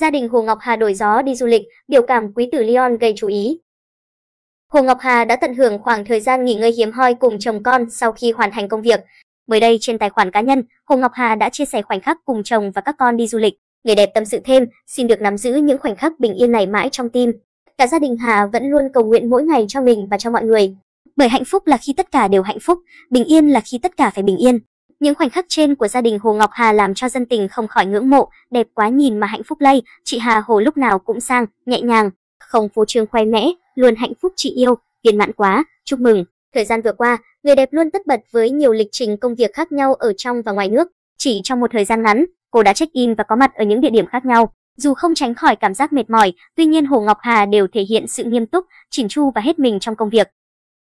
gia đình Hồ Ngọc Hà đổi gió đi du lịch, biểu cảm quý tử Leon gây chú ý. Hồ Ngọc Hà đã tận hưởng khoảng thời gian nghỉ ngơi hiếm hoi cùng chồng con sau khi hoàn thành công việc. Mới đây trên tài khoản cá nhân, Hồ Ngọc Hà đã chia sẻ khoảnh khắc cùng chồng và các con đi du lịch. Người đẹp tâm sự thêm, xin được nắm giữ những khoảnh khắc bình yên này mãi trong tim. Cả gia đình Hà vẫn luôn cầu nguyện mỗi ngày cho mình và cho mọi người. Bởi hạnh phúc là khi tất cả đều hạnh phúc, bình yên là khi tất cả phải bình yên. Những khoảnh khắc trên của gia đình Hồ Ngọc Hà làm cho dân tình không khỏi ngưỡng mộ, đẹp quá nhìn mà hạnh phúc lây, chị Hà Hồ lúc nào cũng sang, nhẹ nhàng, không phô trương khoe mẽ, luôn hạnh phúc chị yêu, viên mãn quá, chúc mừng. Thời gian vừa qua, người đẹp luôn tất bật với nhiều lịch trình công việc khác nhau ở trong và ngoài nước. Chỉ trong một thời gian ngắn, cô đã check-in và có mặt ở những địa điểm khác nhau. Dù không tránh khỏi cảm giác mệt mỏi, tuy nhiên Hồ Ngọc Hà đều thể hiện sự nghiêm túc, chỉn chu và hết mình trong công việc.